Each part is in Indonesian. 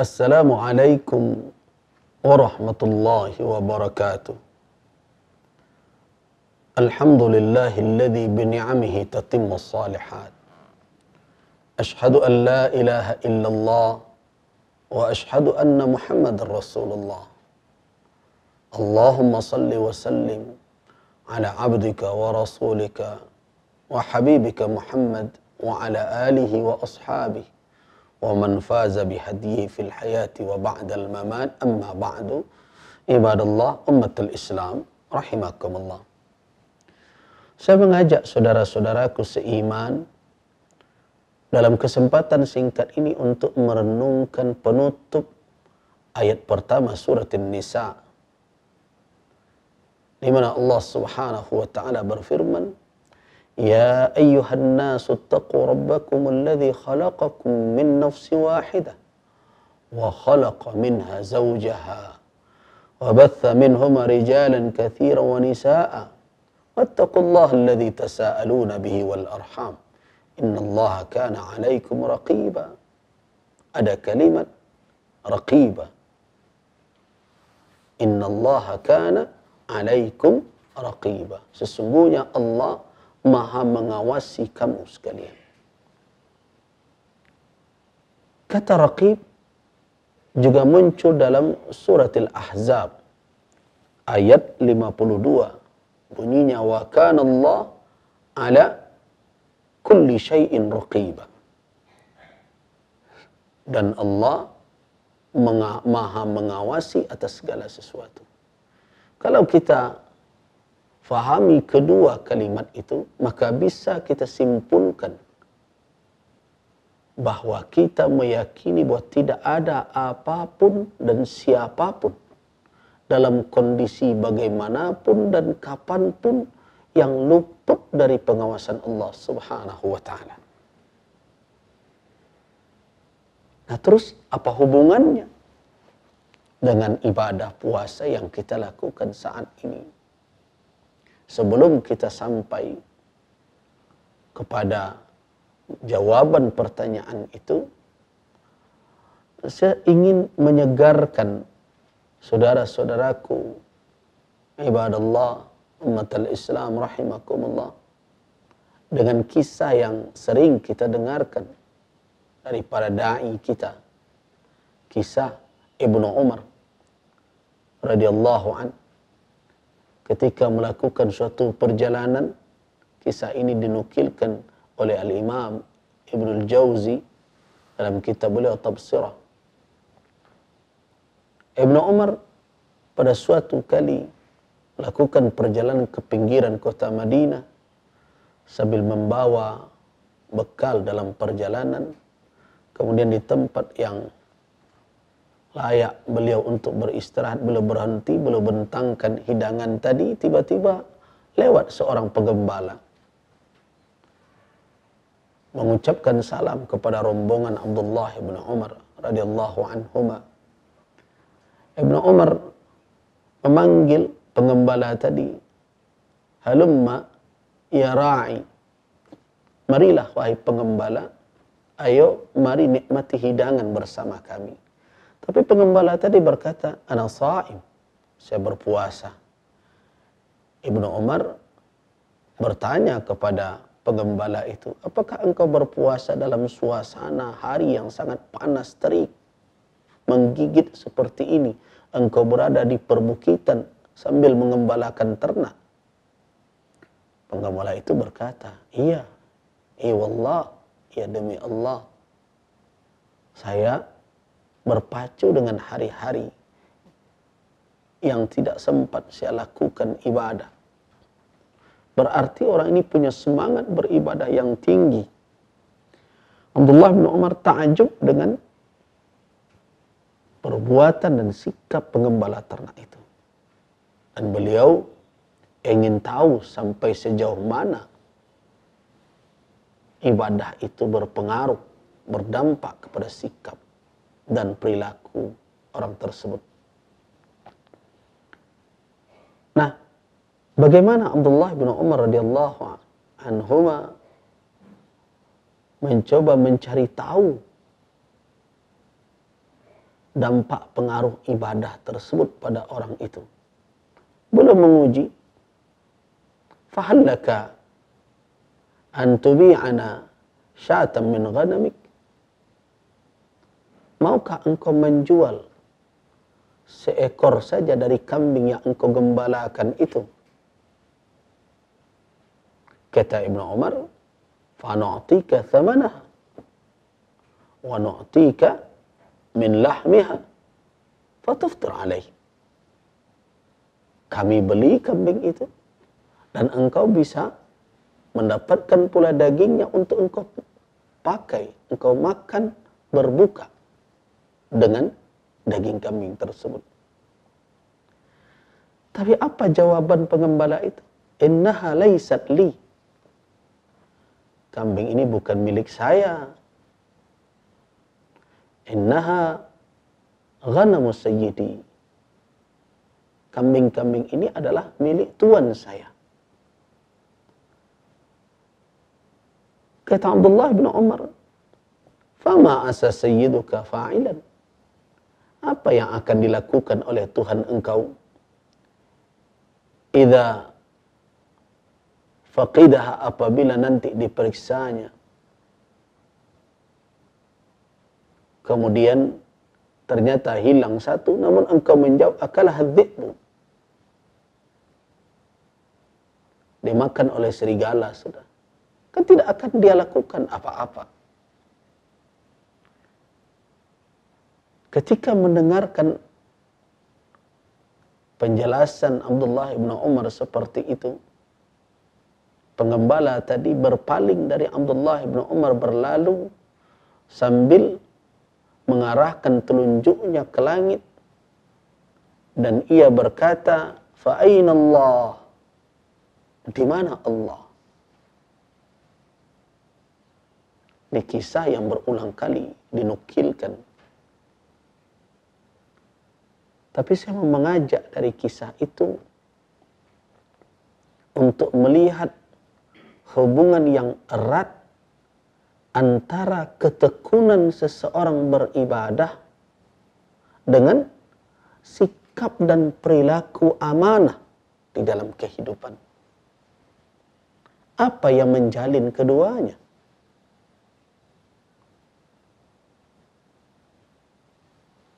السلام عليكم ورحمة الله وبركاته الحمد لله الذي بنعمه تتم الصالحات أشهد أن لا إله إلا الله وأشهد أن محمد رسول الله اللهم صل وسلم على عبدك ورسولك وحبيبك محمد وعلى آله وأصحابه ومن فاز بهديه في الحياة وبعد الممات أما بعد عباد الله أمة الإسلام رحمكم الله Saya mengajak saudara-saudaraku seiman dalam kesempatan singkat ini untuk merenungkan penutup ayat pertama surat An-Nisa di mana Allah Subhanahu wa taala berfirman يا أيها الناس اتقوا ربكم الذي خلقكم من نفس واحدة وخلق منها زوجها وبث منهما رجالا كثيرا ونساء واتقوا الله الذي تساءلون به والأرحام إن الله كان عليكم رقيبا كلمة رقيبة إن الله كان عليكم رقيبا sesungguhnya الله maha mengawasi kamu sekalian. Kata Raqib juga muncul dalam surat Al-Ahzab ayat 52 bunyinya wa kana Allah ala kulli syai'in raqiba dan Allah maha mengawasi atas segala sesuatu kalau kita fahami kedua kalimat itu, maka bisa kita simpulkan bahwa kita meyakini bahwa tidak ada apapun dan siapapun dalam kondisi bagaimanapun dan kapanpun yang luput dari pengawasan Allah Subhanahu wa taala. Nah, terus apa hubungannya dengan ibadah puasa yang kita lakukan saat ini? sebelum kita sampai kepada jawaban pertanyaan itu, saya ingin menyegarkan saudara-saudaraku, ibadallah, umat al-Islam, rahimakumullah, dengan kisah yang sering kita dengarkan dari para da'i kita. Kisah Ibnu Umar radhiyallahu anhu ketika melakukan suatu perjalanan kisah ini dinukilkan oleh al-Imam Ibnu al-Jauzi dalam kitab beliau Tafsirah Ibnu Umar pada suatu kali melakukan perjalanan ke pinggiran kota Madinah sambil membawa bekal dalam perjalanan kemudian di tempat yang layak beliau untuk beristirahat, beliau berhenti, beliau bentangkan hidangan tadi, tiba-tiba lewat seorang pegembala Mengucapkan salam kepada rombongan Abdullah Ibn Umar radhiyallahu anhuma. Ibnu Umar memanggil penggembala tadi, "Halumma ya ra'i." Marilah wahai penggembala, ayo mari nikmati hidangan bersama kami. Tapi pengembala tadi berkata, Anak sa'im, saya berpuasa. Ibnu Umar bertanya kepada pengembala itu, apakah engkau berpuasa dalam suasana hari yang sangat panas terik, menggigit seperti ini? Engkau berada di perbukitan sambil mengembalakan ternak. Pengembala itu berkata, iya, iya eh, Allah, ya demi Allah. Saya berpacu dengan hari-hari yang tidak sempat saya lakukan ibadah. Berarti orang ini punya semangat beribadah yang tinggi. Abdullah bin Umar takjub dengan perbuatan dan sikap pengembala ternak itu. Dan beliau ingin tahu sampai sejauh mana ibadah itu berpengaruh, berdampak kepada sikap dan perilaku orang tersebut. Nah, bagaimana Abdullah bin Umar radhiyallahu anhuma mencoba mencari tahu dampak pengaruh ibadah tersebut pada orang itu. Belum menguji. Fahallaka antubi'ana syatam min ghanamik Maukah engkau menjual seekor saja dari kambing yang engkau gembalakan itu? Kata Ibn Umar, فَنُعْتِيكَ ثَمَنَهَا وَنُعْتِيكَ مِنْ لَحْمِهَا فَتُفْتِرْ عَلَيْهِ Kami beli kambing itu dan engkau bisa mendapatkan pula dagingnya untuk engkau pakai, engkau makan, berbuka dengan daging kambing tersebut. Tapi apa jawaban pengembala itu? Innaha laysat li. Kambing ini bukan milik saya. Innaha ghanamu sayyidi. Kambing-kambing ini adalah milik tuan saya. Kata Abdullah bin Umar, "Fama asa sayyiduka fa'ilan?" apa yang akan dilakukan oleh Tuhan engkau idza faqidah apabila nanti diperiksanya kemudian ternyata hilang satu namun engkau menjawab akalah hadzibmu dimakan oleh serigala sudah kan tidak akan dia lakukan apa-apa ketika mendengarkan penjelasan Abdullah ibn Umar seperti itu, penggembala tadi berpaling dari Abdullah ibn Umar berlalu sambil mengarahkan telunjuknya ke langit dan ia berkata, fa'in Allah?" Di mana Allah? Ini kisah yang berulang kali dinukilkan tapi saya mau mengajak dari kisah itu untuk melihat hubungan yang erat antara ketekunan seseorang beribadah dengan sikap dan perilaku amanah di dalam kehidupan. Apa yang menjalin keduanya?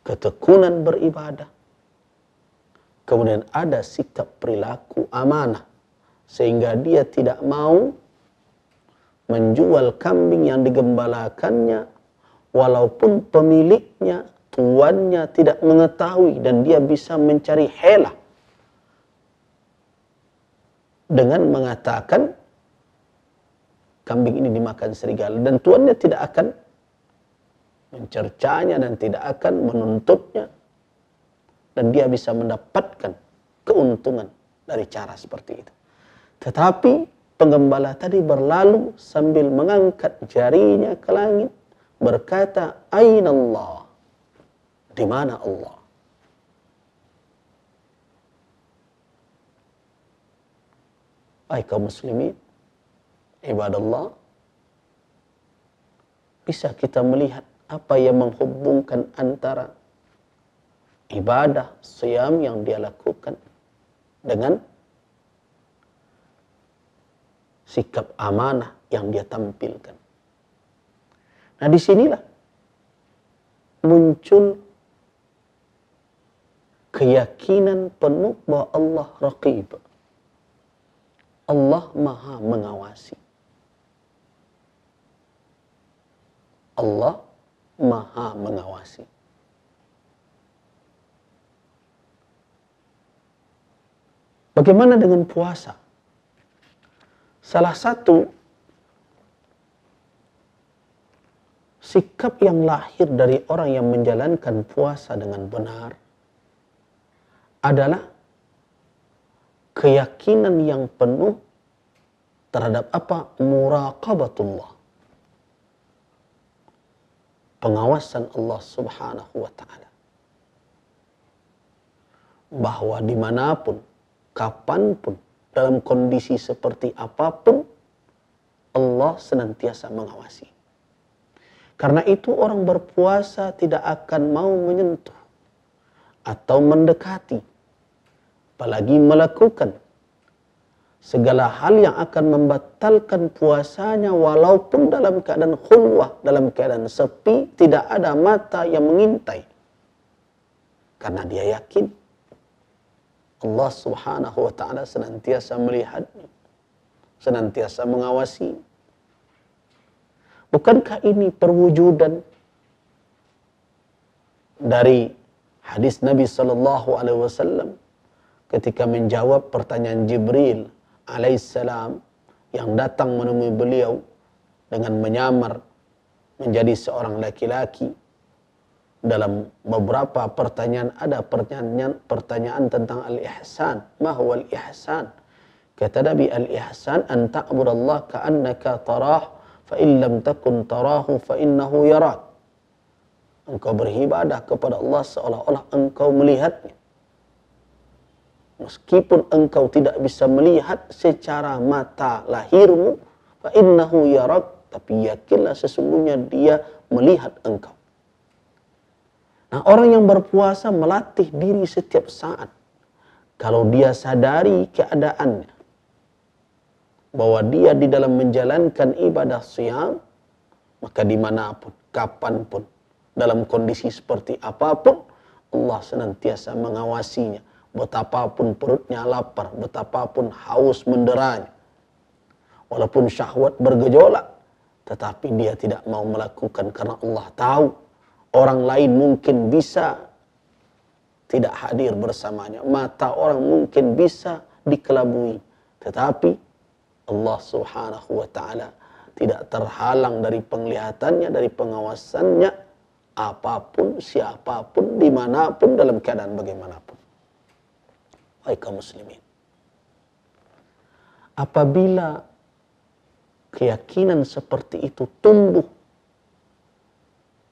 Ketekunan beribadah Kemudian ada sikap perilaku amanah. Sehingga dia tidak mau menjual kambing yang digembalakannya walaupun pemiliknya, tuannya tidak mengetahui dan dia bisa mencari helah dengan mengatakan kambing ini dimakan serigala dan tuannya tidak akan mencercanya dan tidak akan menuntutnya dan dia bisa mendapatkan keuntungan dari cara seperti itu. Tetapi penggembala tadi berlalu sambil mengangkat jarinya ke langit berkata, "Aina Allah?" Di mana Allah? Hai kaum muslimin, ibadah Allah. bisa kita melihat apa yang menghubungkan antara ibadah siam yang dia lakukan dengan sikap amanah yang dia tampilkan. Nah disinilah muncul keyakinan penuh bahwa Allah raqib. Allah maha mengawasi. Allah maha mengawasi. Bagaimana dengan puasa? Salah satu sikap yang lahir dari orang yang menjalankan puasa dengan benar adalah keyakinan yang penuh terhadap apa? Muraqabatullah. Pengawasan Allah subhanahu wa ta'ala. Bahwa dimanapun kapanpun, dalam kondisi seperti apapun, Allah senantiasa mengawasi. Karena itu orang berpuasa tidak akan mau menyentuh atau mendekati, apalagi melakukan segala hal yang akan membatalkan puasanya walaupun dalam keadaan khulwah, dalam keadaan sepi, tidak ada mata yang mengintai. Karena dia yakin Allah Subhanahu wa taala senantiasa melihatnya, senantiasa mengawasi. Bukankah ini perwujudan dari hadis Nabi sallallahu alaihi wasallam ketika menjawab pertanyaan Jibril alaihissalam yang datang menemui beliau dengan menyamar menjadi seorang laki-laki dalam beberapa pertanyaan ada pertanyaan pertanyaan tentang al-ihsan. Ma huwa al-ihsan? Kata Nabi al-ihsan an Allah ka'annaka tarah fa in lam takun tarahu fa yarak. Engkau beribadah kepada Allah seolah-olah engkau melihatnya. Meskipun engkau tidak bisa melihat secara mata lahirmu, fa yarak, tapi yakinlah sesungguhnya dia melihat engkau. Nah orang yang berpuasa melatih diri setiap saat. Kalau dia sadari keadaannya. Bahwa dia di dalam menjalankan ibadah siang, Maka dimanapun, kapanpun, dalam kondisi seperti apapun. Allah senantiasa mengawasinya. Betapapun perutnya lapar, betapapun haus menderanya. Walaupun syahwat bergejolak, tetapi dia tidak mau melakukan karena Allah tahu Orang lain mungkin bisa tidak hadir bersamanya. Mata orang mungkin bisa dikelabui. Tetapi Allah subhanahu wa ta'ala tidak terhalang dari penglihatannya, dari pengawasannya, apapun, siapapun, dimanapun, dalam keadaan bagaimanapun. Hai muslimin. Apabila keyakinan seperti itu tumbuh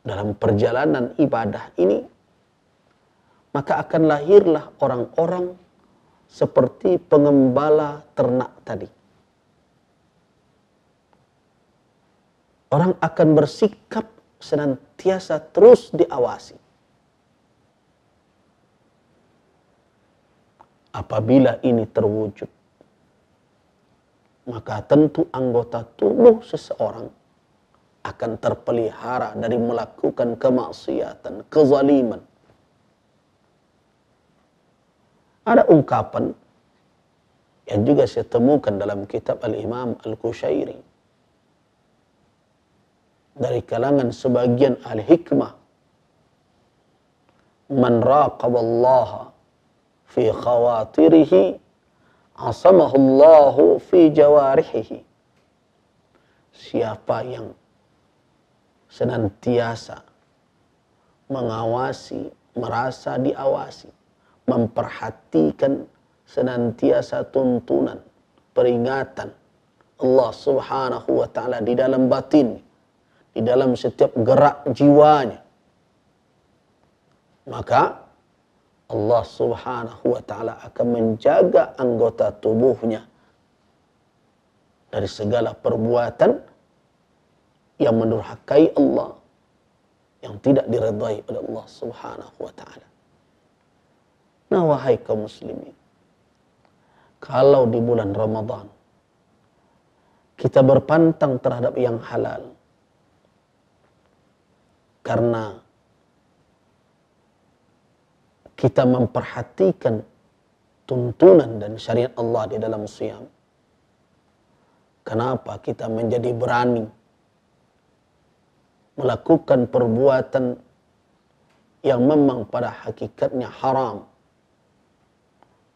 dalam perjalanan ibadah ini, maka akan lahirlah orang-orang seperti pengembala ternak tadi. Orang akan bersikap senantiasa terus diawasi. Apabila ini terwujud, maka tentu anggota tubuh seseorang akan terpelihara dari melakukan kemaksiatan, kezaliman. Ada ungkapan yang juga saya temukan dalam kitab Al-Imam Al-Kushairi. Dari kalangan sebagian Al-Hikmah. Man Allah fi khawatirihi asamahullahu fi jawarihihi. Siapa yang senantiasa mengawasi, merasa diawasi, memperhatikan senantiasa tuntunan, peringatan Allah Subhanahu wa taala di dalam batin, di dalam setiap gerak jiwanya. Maka Allah Subhanahu wa taala akan menjaga anggota tubuhnya dari segala perbuatan yang mendurhakai Allah yang tidak diredai oleh Allah Subhanahu wa taala. Nah, wahai kaum muslimin, kalau di bulan Ramadan kita berpantang terhadap yang halal karena kita memperhatikan tuntunan dan syariat Allah di dalam siam. Kenapa kita menjadi berani melakukan perbuatan yang memang pada hakikatnya haram.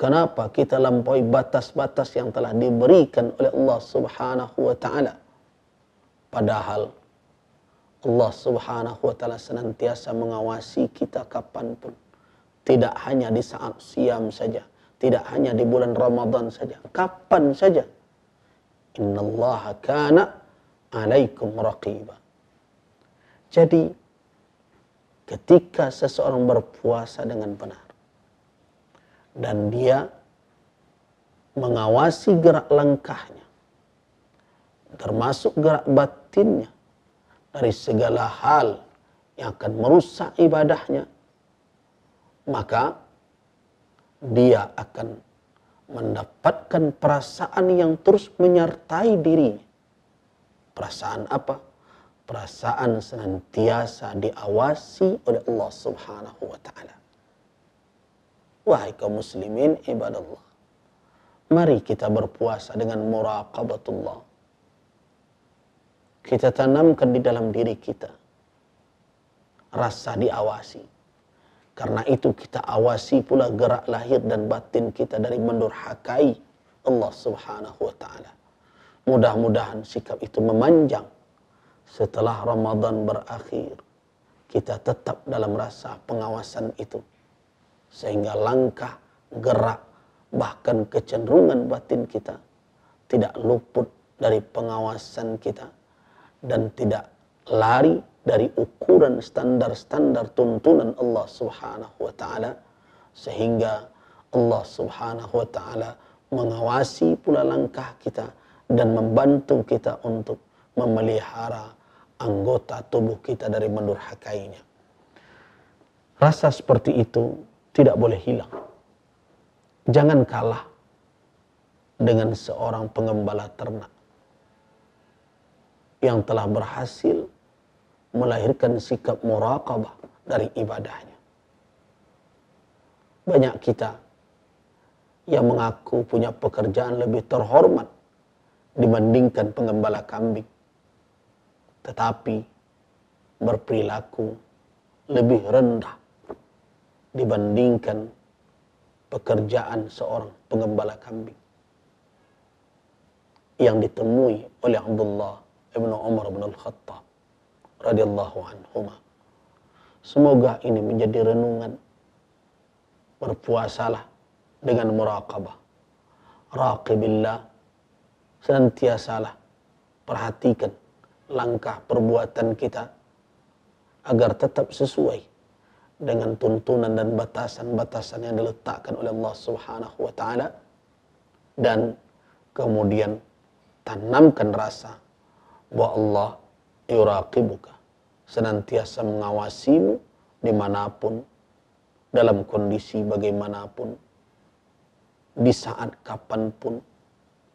Kenapa kita lampaui batas-batas yang telah diberikan oleh Allah Subhanahu wa taala? Padahal Allah Subhanahu wa taala senantiasa mengawasi kita kapanpun. Tidak hanya di saat siam saja, tidak hanya di bulan Ramadan saja, kapan saja. Innallaha kana alaikum raqiba. Jadi ketika seseorang berpuasa dengan benar dan dia mengawasi gerak langkahnya termasuk gerak batinnya dari segala hal yang akan merusak ibadahnya maka dia akan mendapatkan perasaan yang terus menyertai diri. perasaan apa perasaan senantiasa diawasi oleh Allah Subhanahu wa taala. Wahai kaum muslimin ibadallah. Mari kita berpuasa dengan muraqabatullah. Kita tanamkan di dalam diri kita rasa diawasi. Karena itu kita awasi pula gerak lahir dan batin kita dari mendurhakai Allah Subhanahu wa taala. Mudah-mudahan sikap itu memanjang setelah Ramadan berakhir, kita tetap dalam rasa pengawasan itu. Sehingga langkah, gerak, bahkan kecenderungan batin kita tidak luput dari pengawasan kita dan tidak lari dari ukuran standar-standar tuntunan Allah Subhanahu wa taala sehingga Allah Subhanahu wa taala mengawasi pula langkah kita dan membantu kita untuk memelihara anggota tubuh kita dari mendurhakainya. Rasa seperti itu tidak boleh hilang. Jangan kalah dengan seorang pengembala ternak yang telah berhasil melahirkan sikap muraqabah dari ibadahnya. Banyak kita yang mengaku punya pekerjaan lebih terhormat dibandingkan pengembala kambing tetapi berperilaku lebih rendah dibandingkan pekerjaan seorang pengembala kambing yang ditemui oleh Abdullah ibnu Umar bin Al-Khattab radhiyallahu anhuma. Semoga ini menjadi renungan. Berpuasalah dengan muraqabah. Raqibillah. Senantiasalah perhatikan langkah perbuatan kita agar tetap sesuai dengan tuntunan dan batasan-batasan yang diletakkan oleh Allah Subhanahu wa taala dan kemudian tanamkan rasa bahwa Allah yuraqibuka senantiasa mengawasimu dimanapun dalam kondisi bagaimanapun di saat kapanpun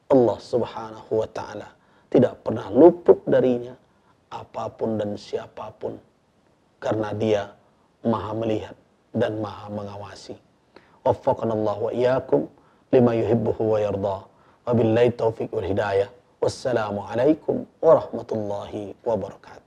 Allah Subhanahu wa taala tidak pernah luput darinya apapun dan siapapun karena dia maha melihat dan maha mengawasi. Waffaqanallahu wa iyyakum lima yuhibbuhu wa yarda. Wabillahi taufiq wal hidayah. wassalamu alaikum warahmatullahi wabarakatuh.